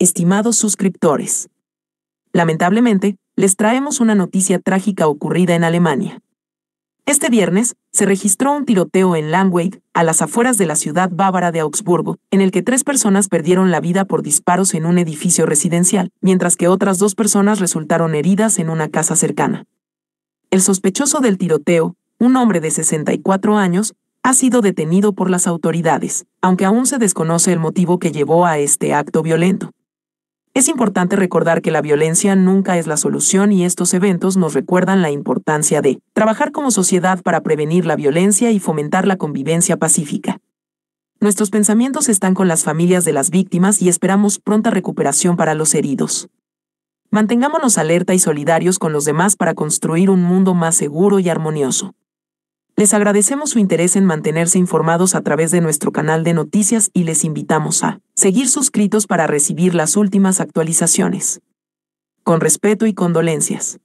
estimados suscriptores. Lamentablemente, les traemos una noticia trágica ocurrida en Alemania. Este viernes, se registró un tiroteo en Langweig, a las afueras de la ciudad bávara de Augsburgo, en el que tres personas perdieron la vida por disparos en un edificio residencial, mientras que otras dos personas resultaron heridas en una casa cercana. El sospechoso del tiroteo, un hombre de 64 años, ha sido detenido por las autoridades, aunque aún se desconoce el motivo que llevó a este acto violento. Es importante recordar que la violencia nunca es la solución y estos eventos nos recuerdan la importancia de trabajar como sociedad para prevenir la violencia y fomentar la convivencia pacífica. Nuestros pensamientos están con las familias de las víctimas y esperamos pronta recuperación para los heridos. Mantengámonos alerta y solidarios con los demás para construir un mundo más seguro y armonioso. Les agradecemos su interés en mantenerse informados a través de nuestro canal de noticias y les invitamos a seguir suscritos para recibir las últimas actualizaciones. Con respeto y condolencias.